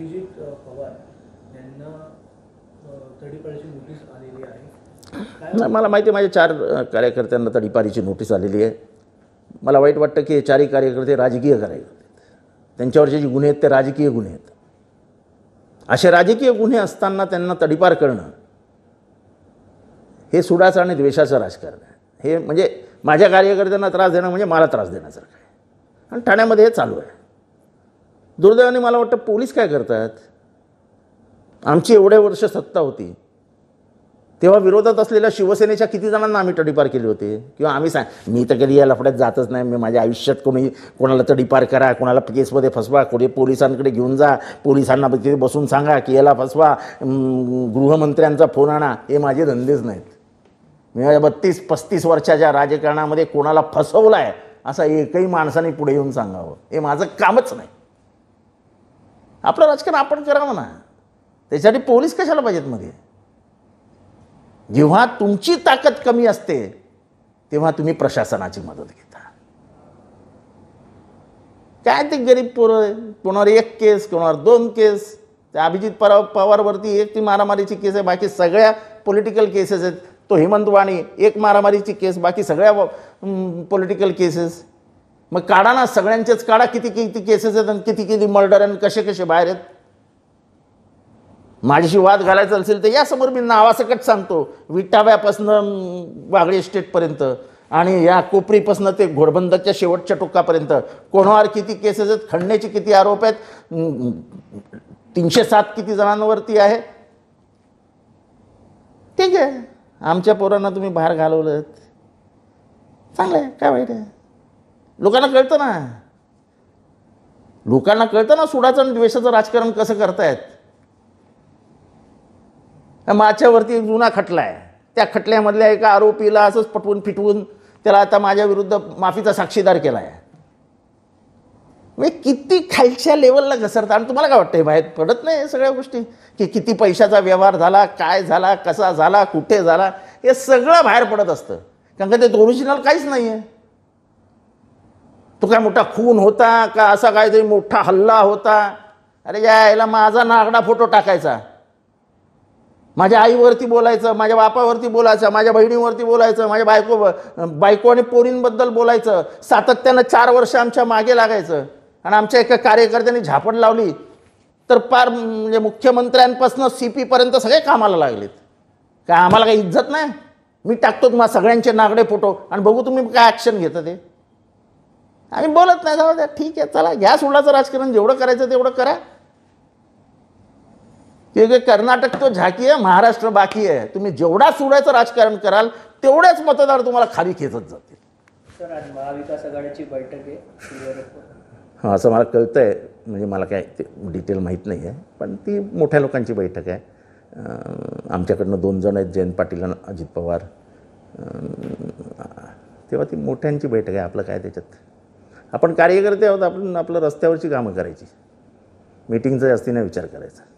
नाही पवार यांना तडीपारीची नोटीस आलेली आहे मला माहिती आहे माझ्या चार कार्यकर्त्यांना तडीपारीची नोटीस आलेली आहे मला वाईट वाटतं की हे चारही कार्यकर्ते राजकीय कार्यकर्ते त्यांच्यावरचे जे गुन्हे आहेत ते राजकीय गुन्हे आहेत असे राजकीय गुन्हे असताना त्यांना तडीपार करणं हे सुडाचं आणि द्वेषाचं राजकारण आहे हे म्हणजे माझ्या कार्यकर्त्यांना त्रास देणं म्हणजे मला त्रास देण्यासारखं आहे आणि ठाण्यामध्ये हे चालू आहे दुर्दैवाने मला वाटतं पोलीस काय करतात आमची एवढ्या वर्ष सत्ता होती तेव्हा विरोधात असलेल्या शिवसेनेच्या किती जणांना आम्ही तडीपार केली होती किंवा आम्ही सांग मी तर कधी या लफड्यात जातच नाही मी माझ्या आयुष्यात कोणी कोणाला तडीपार करा कोणाला केसमध्ये फसवा कोणी पोलिसांकडे घेऊन जा पोलिसांना तिथे बसून सांगा की याला फसवा गृहमंत्र्यांचा फोन आणा हे माझे धंदेच नाहीत मी माझ्या बत्तीस पस्तीस वर्षाच्या राजकारणामध्ये कोणाला फसवला आहे असा एकही माणसाने पुढे येऊन सांगावं हे माझं कामच नाही आपलं राजकारण आपण करावं ना त्याच्यासाठी पोलीस कशाला पाहिजेत मध्ये जेव्हा तुमची ताकद कमी असते तेव्हा तुम्ही प्रशासनाची मदत घेता काय ते गरीब पोरं कोणावर एक केस कोणावर दोन केस त्या अभिजित पराव पवारवरती एक ती मारामारीची केस आहे बाकी सगळ्या पॉलिटिकल केसेस आहेत तो हेमंत वाणी एक मारामारीची केस बाकी सगळ्या पॉलिटिकल केसेस मग काढा ना सगळ्यांचेच काढा किती किती केसेस आहेत आणि किती किती मर्डर आणि कसे कसे बाहेर आहेत माझ्याशी वाद घालायचा असेल तर यासमोर मी नावासकट सांगतो विटाव्यापासनं वागळी स्टेटपर्यंत आणि या कोपरीपासून ते घोडबंदाच्या शेवटच्या टोकापर्यंत कोणावर किती केसेस आहेत खंडण्याचे किती आरोप आहेत तीनशे सात किती जणांवरती आहे ठीक आहे आमच्या पोरांना तुम्ही बाहेर घालवलं चांगलं आहे काय वाईट आहे लोकांना कळतं ना लोकांना कळतं ना सुडाचं आणि द्वेषाचं राजकारण कसं करतायत माझ्यावरती जुना खटला आहे त्या खटल्यामधल्या एका आरोपीला असंच पटवून फिटवून त्याला आता माझ्याविरुद्ध माफीचा साक्षीदार केला आहे म्हणजे किती खालच्या लेवलला घसरता आणि तुम्हाला काय वाटतं बाहेर पडत नाही सगळ्या गोष्टी की किती पैशाचा व्यवहार झाला काय झाला कसा झाला कुठे झाला हे सगळं बाहेर पडत असतं कारण का ते ओरिजिनल काहीच नाही आहे तो काय मोठा खून होता का असा काहीतरी मोठा हल्ला होता अरे याला माझा नागडा फोटो टाकायचा माझ्या आईवरती बोलायचं माझ्या बापावरती बोलायचं माझ्या बहिणीवरती बोलायचं माझ्या बायको बायको आणि पोरींबद्दल बोलायचं सातत्यानं चार वर्ष आमच्या मागे लागायचं आणि आमच्या एका कार्यकर्त्याने झापड लावली तर पार म्हणजे मुख्यमंत्र्यांपासून सी पीपर्यंत सगळे कामाला लागलेत काय आम्हाला काही इज्जत नाही मी टाकतो तुम्हाला सगळ्यांचे नागडे फोटो आणि बघू तुम्ही काय ॲक्शन घेता ते आम्ही बोलत नाही जाऊ द्या ठीक आहे चला घ्या सुडाचं राजकारण जेवढं करायचं तेवढं करा ते कर्नाटक तो झाकी आहे महाराष्ट्र बाकी आहे तुम्ही जेवढा सोडायचं राजकारण कराल तेवढ्याच मतदार तुम्हाला खाली खेचत जातील सर आज महाविकास आघाडीची बैठक आहे हां असं मला कळतं आहे म्हणजे मला काय ते डिटेल माहीत नाही आहे पण ती मोठ्या लोकांची बैठक आहे आमच्याकडनं दोन जण आहेत जयंत पाटील आणि अजित पवार तेव्हा ती मोठ्यांची बैठक आहे आपलं काय त्याच्यात आपण कार्यकर्ते आहोत आपण आपलं रस्त्यावरची कामं करायची मीटिंगचा जास्तीनं विचार करायचा